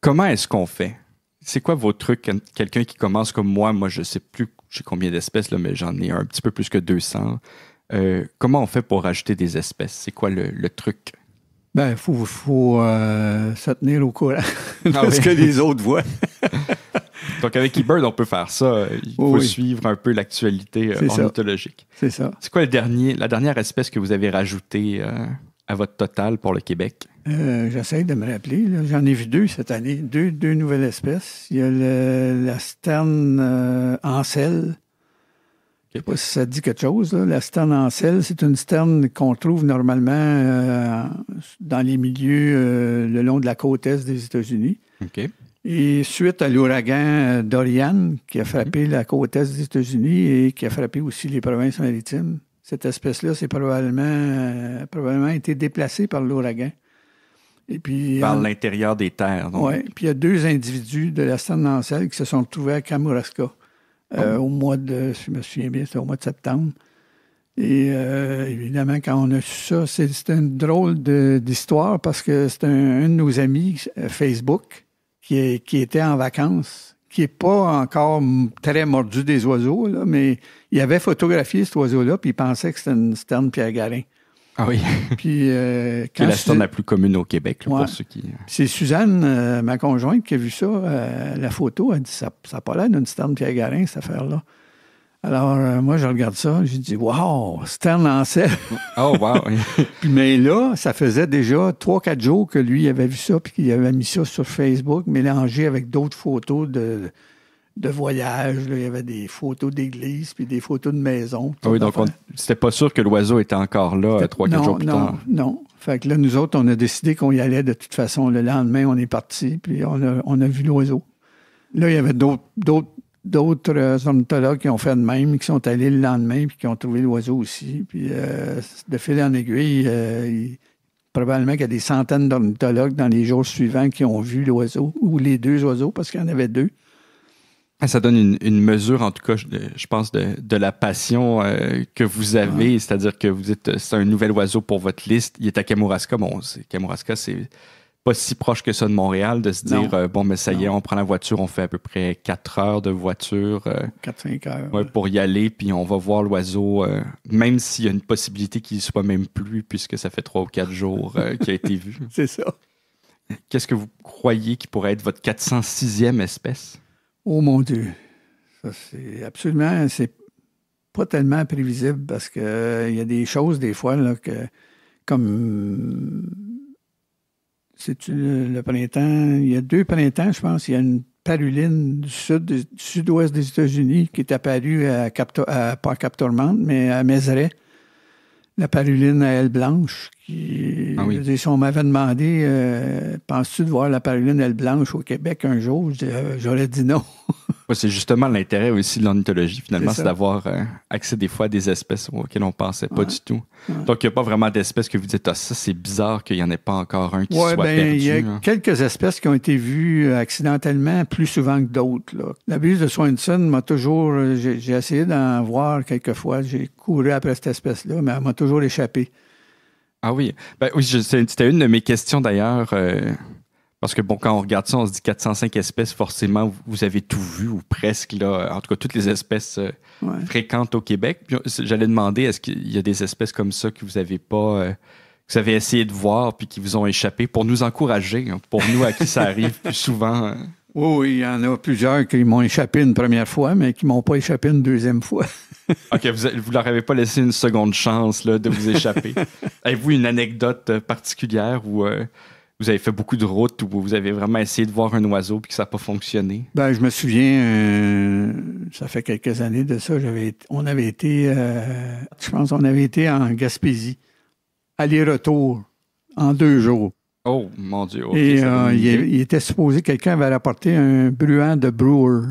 S2: comment est-ce qu'on fait?
S1: C'est quoi vos trucs? Quelqu'un qui commence comme moi, moi, je ne sais plus sais combien d'espèces, mais j'en ai un petit peu plus que 200. Euh, comment on fait pour rajouter des espèces? C'est quoi le, truc?
S2: Ben, il faut, euh, se tenir au courant (laughs) ah de ce que les autres voient.
S1: (laughs) Donc, avec eBird, on peut faire ça. Il faut suivre un peu l'actualité ornithologique. Euh, C'est ça. C'est quoi dernier, la dernière espèce que vous avez rajoutée à votre total pour le Québec?
S2: J'essaie de me rappeler. J'en ai vu deux cette année, deux, nouvelles espèces. Il y a le, la sterne ancelle. Je sais pas si ça dit quelque chose. La sterne en c'est une sterne qu'on trouve normalement euh, dans les milieux euh, le long de la côte est des États-Unis. Et suite à l'ouragan euh, Dorian qui a mhm. frappé la côte est des États-Unis et qui a frappé aussi les provinces maritimes, cette espèce-là s'est probablement, probablement été déplacée par l'ouragan. Et puis, par l'intérieur
S1: des terres. Oui,
S2: puis il y a deux individus de la sterne en qui se sont retrouvés à Kamouraska. Euh, ah. au mois de, je me souviens bien, c'était au mois de septembre. Et euh, évidemment, quand on a su ça, c'était une drôle d'histoire parce que c'est un, de nos amis euh, Facebook qui, qui était en vacances, qui n'est pas encore très mordu des oiseaux, mais il avait photographié cet oiseau-là, puis il pensait que c'était une sterne Pierre-Garin. Ah oui. (laughs) Puis, euh, la quand la
S1: plus commune au Québec, pour ceux qui. Euh.
S2: C'est Suzanne, euh, ma conjointe, qui a vu ça, la photo. Elle dit Ça n'a pas l'air d'une Stern Pierre Garin, cette affaire-là. Alors, moi, je regarde ça, je dis « Wow, Stern lancé (laughs) ». oh, wow. (laughs) puis, mais là, ça faisait déjà 3-4 jours que lui avait vu ça, puis qu'il avait mis ça sur Facebook, mélangé avec d'autres photos de de voyage. Il y avait des photos d'église puis des photos de maison. Ah oui, donc
S1: c'était pas sûr que l'oiseau était encore là euh, trois, quatre jours plus tard.
S2: Non, non. Fait que là, nous autres, on a décidé qu'on y allait de toute façon. Le lendemain, on est parti puis on a, vu l'oiseau. Là, il y avait d'autres d'autres euh, ornithologues qui ont fait de même, qui sont allés le lendemain, puis qui ont trouvé l'oiseau aussi. Puis euh, de fil en aiguille, probablement qu'il y a des centaines d'ornithologues dans les jours suivants qui ont vu l'oiseau, ou les deux oiseaux, parce qu'il y en avait deux.
S1: Ah, ça donne une, mesure, en tout cas, je, pense, de, la passion euh, que vous avez. C'est-à-dire que vous dites, euh, c'est un nouvel oiseau pour votre liste. Il est à Kamouraska. Bon, Kamouraska, c'est pas si proche que ça de Montréal, de se dire, euh, bon, mais ça y est, on prend la voiture, on fait à peu près 4 heures de voiture. pour y aller, puis on va voir l'oiseau, même s'il y a une possibilité qu'il ne soit même plus, puisque ça fait 3 ou 4 jours qu'il a été vu. (laughs) c'est ça. Qu'est-ce que vous croyez qui pourrait être votre 406e
S2: espèce? Oh mon Dieu! Ça, c'est absolument, c'est pas tellement prévisible parce qu'il euh, il y a des choses, des fois, que, comme. C'est le, le printemps. Il y a deux printemps, je pense. Il y a une paruline du sud, du sud-ouest des États-Unis qui est apparue à, à pas à mais à Mézeray la paruline à aile blanche. Qui, ah si on m'avait demandé, euh, penses-tu de voir la paruline à aile blanche au Québec un jour, euh, j'aurais dit non. (laughs)
S1: c'est justement l'intérêt aussi de l'ornithologie, finalement, c'est d'avoir euh, accès des fois à des espèces auxquelles on pensait pas du tout. Donc, il n'y a pas vraiment d'espèces que vous dites, ah, ça, c'est bizarre qu'il n'y en ait pas encore un qui soit ben, Il y a hein.
S2: quelques espèces qui ont été vues euh, accidentellement plus souvent que d'autres. La buse de Swanson m'a toujours, euh, j'ai essayé d'en voir quelques fois, j'ai couru après cette espèce-là, mais elle m'a toujours échappé.
S1: Ah oui, ben, oui c'était une de mes questions d'ailleurs. Parce que bon, quand on regarde ça, on se dit 405 espèces, forcément, vous avez tout vu, ou presque, là, en tout cas, toutes les espèces euh, fréquentes au Québec. Euh, j'allais demander, est-ce qu'il y a des espèces comme ça que vous avez pas, euh, que vous avez essayé de voir, puis qui vous ont échappé, pour nous encourager, hein, pour nous à qui ça arrive
S2: plus souvent? Hein? Oui, il y en a plusieurs qui m'ont échappé une première fois, mais qui m'ont pas échappé une deuxième fois.
S1: (laughs) OK, vous ne leur avez pas laissé une seconde chance là, de vous échapper. (laughs) Avez-vous une anecdote particulière ou vous avez fait beaucoup de routes ou vous avez vraiment essayé de voir un oiseau puis que ça n'a pas fonctionné?
S2: Ben, je me souviens, euh, ça fait quelques années de ça, on avait été, euh, je pense, on avait été en Gaspésie, aller-retour, en deux jours.
S1: Oh, mon Dieu. Et euh, il,
S2: était supposé, que quelqu'un avait rapporté un bruant de brewer.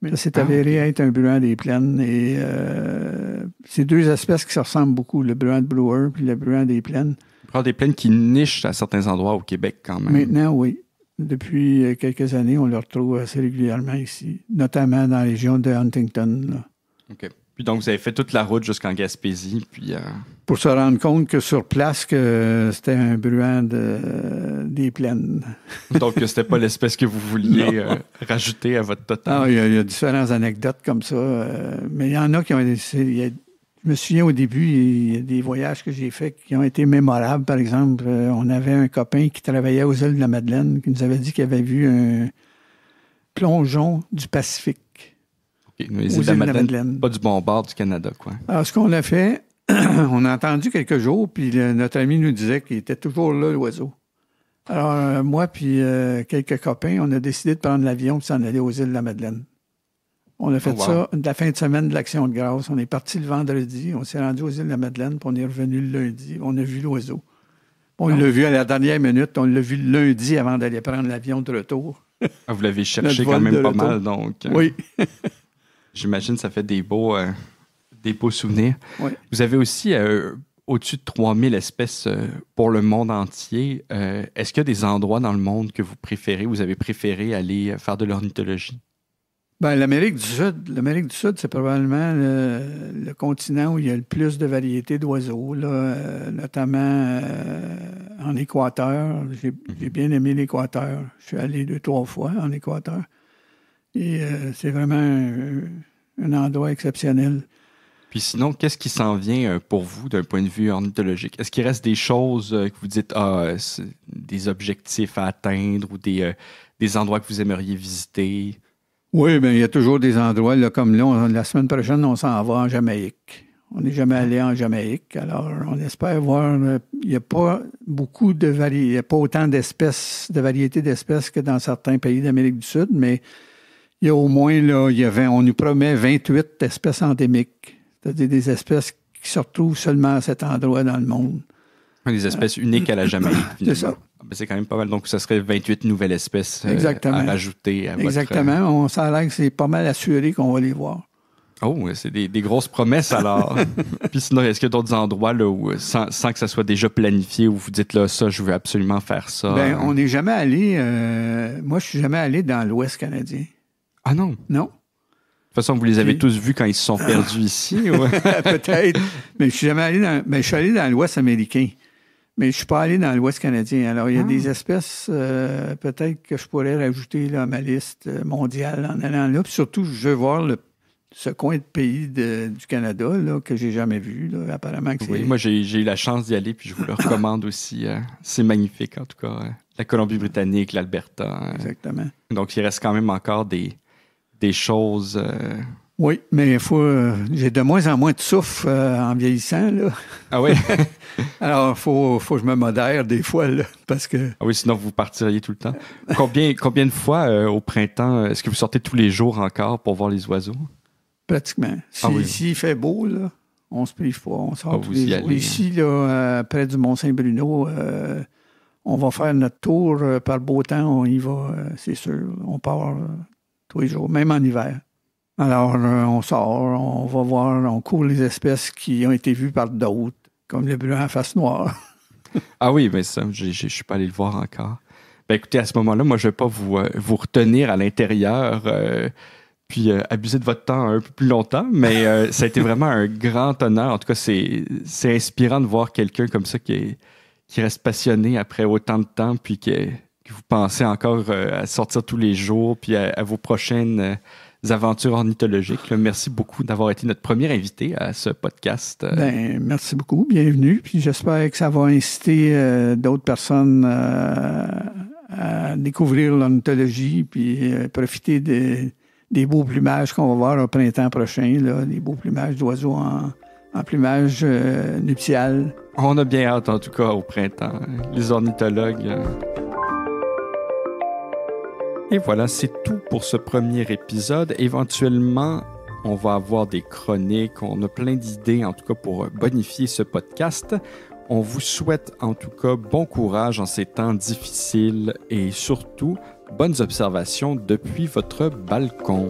S2: Mais ça s'est avéré être un bruant des plaines. Et euh, c'est deux espèces qui se ressemblent beaucoup, le bruant de Blower et le bruant des plaines.
S1: Le bruant des plaines qui niche à certains endroits au Québec quand même. Maintenant,
S2: oui. Depuis euh, quelques années, on le retrouve assez régulièrement ici, notamment dans la région de Huntington.
S1: OK. Puis donc, vous avez fait toute la route jusqu'en Gaspésie. Puis, euh,
S2: Pour se rendre compte que sur place, c'était un bruant des plaines.
S1: (laughs) donc, ce n'était pas l'espèce que vous vouliez euh,
S2: rajouter à votre total. Ah, il y, a différentes anecdotes comme ça. Euh, mais il y en a qui ont été. Je me souviens au début, il y a des voyages que j'ai faits qui ont été mémorables. Par exemple, on avait un copain qui travaillait aux îles de la Madeleine qui nous avait dit qu'il avait vu un plongeon du Pacifique îles de la Madeleine, Pas du bon bord du Canada, quoi. Alors, ce qu'on a fait, (clears throat) on a entendu quelques jours, puis notre ami nous disait qu'il était toujours là, l'oiseau. Alors, euh, moi, puis euh, quelques copains, on a décidé de prendre l'avion pour s'en aller aux îles de la Madeleine. On a fait oh, ça de la fin de semaine de l'Action de grâce. On est parti le vendredi, on s'est rendu aux îles de la Madeleine, puis on est revenu le lundi. On a vu l'oiseau. On l'a vu à la dernière minute, on l'a vu le lundi avant d'aller prendre l'avion de retour. Ah, vous l'avez (laughs) cherché quand même pas mal, donc. Hein. Oui. (laughs)
S1: J'imagine que ça fait des beaux, euh, souvenirs. Vous avez aussi euh, au-dessus de 3000 espèces euh, pour le monde entier. Est-ce qu'il y a des endroits dans le monde que vous préférez, vous avez préféré aller faire de l'ornithologie?
S2: Ben, L'Amérique du Sud, l'Amérique du Sud, c'est probablement le, continent où il y a le plus de variétés d'oiseaux, notamment en Équateur. J'ai mhm. bien aimé l'Équateur. Je suis allé deux, trois fois en Équateur. Et euh, c'est vraiment euh, un, endroit exceptionnel.
S1: Puis sinon, qu'est-ce qui s'en vient euh, pour vous d'un point de vue ornithologique? Est-ce qu'il reste des choses que vous dites, ah, des objectifs à atteindre ou des, des endroits que vous aimeriez
S2: visiter? Oui, bien, il y a toujours des endroits, comme là, la semaine prochaine, on s'en va en Jamaïque. On n'est jamais allé en Jamaïque. Alors, on espère voir. Il n'y a pas beaucoup de variétés, il n'y a pas autant d'espèces, de variétés d'espèces que dans certains pays d'Amérique du Sud, mais il y a au moins, là, il y avait, on nous promet 28 espèces endémiques, c'est-à-dire des espèces qui se retrouvent seulement à cet endroit dans le monde.
S1: Des espèces uniques à la Jamaïque. C'est ça. Ah, ben, c'est quand même pas mal. Donc, ça serait 28 nouvelles espèces euh, à rajouter. Exactement. Euh,
S2: on s'en que c'est pas mal assuré qu'on va les voir.
S1: Oh, c'est des, grosses promesses alors. (laughs) Puis sinon, est-ce qu'il y a d'autres endroits là, où, sans, que ça soit déjà planifié, où vous dites là, ça, je veux absolument faire ça? Ben, on
S2: n'est jamais allé. Euh, moi, je suis jamais allé dans l'Ouest canadien. Ah non? Non. De toute façon, vous
S1: les avez tous vus quand ils se sont perdus ah. ici. (laughs)
S2: Peut-être. Mais je suis jamais allé dans. je suis allé dans l'Ouest américain. Mais je ne suis pas allé dans l'Ouest canadien. Alors, il y a ah. des espèces, euh, peut-être que je pourrais rajouter à ma liste euh, mondiale en allant là. Puis surtout, je veux voir ce coin de pays du Canada que que j'ai jamais vu. Apparemment que Oui, moi,
S1: j'ai eu la chance d'y aller, puis je vous le (laughs) recommande aussi. Hein. C'est magnifique, en tout cas. Hein. La Colombie-Britannique, l'Alberta. Hein. Exactement. Donc, il reste quand même encore des, des choses. Euh,
S2: oui, mais il faut. j'ai de moins en moins de souffle euh, en vieillissant. Là.
S1: Ah oui? (laughs) Alors, il faut, que je me modère des fois, là, parce que. Ah oui, sinon vous partiriez tout le temps. Combien, combien de fois euh, au printemps, est-ce que vous sortez tous les jours encore pour voir les oiseaux?
S2: Pratiquement. Ah si, fait beau, là, on se prive pas. On sort ah, tous les jours. Ici, hein. là, près du Mont-Saint-Bruno, on va faire notre tour par beau temps. On y va, c'est sûr. On part tous les jours, même en hiver. Alors, euh, on sort, on va voir, on court les espèces qui ont été vues par d'autres, comme le brun à face noire.
S1: (laughs) ah oui, mais ça, je ne suis pas allé le voir encore. Ben écoutez, à ce moment-là, moi, je ne vais pas euh, vous, retenir à l'intérieur. Euh, puis abuser de votre temps un peu plus longtemps, mais ça a été vraiment un grand honneur. En tout cas, c'est inspirant de voir quelqu'un comme ça qui, qui reste passionné après autant de temps, puis qui vous pensez encore euh, à sortir tous les jours, puis à, vos prochaines euh, aventures ornithologiques. merci beaucoup d'avoir été notre premier invité à ce podcast. Euh. Ben,
S2: merci beaucoup, bienvenue. Puis j'espère que ça va inciter d'autres personnes à découvrir l'ornithologie, puis profiter des, beaux plumages qu'on va voir au printemps prochain, là, des beaux plumages d'oiseaux en, plumage nuptial.
S1: On a bien hâte, en tout cas, au printemps. Hein. Les ornithologues. Hein. Et voilà, c'est tout pour ce premier épisode. Éventuellement, on va avoir des chroniques, on a plein d'idées, en tout cas pour euh, bonifier ce podcast. On vous souhaite en tout cas bon courage en ces temps difficiles et surtout bonnes observations depuis votre balcon.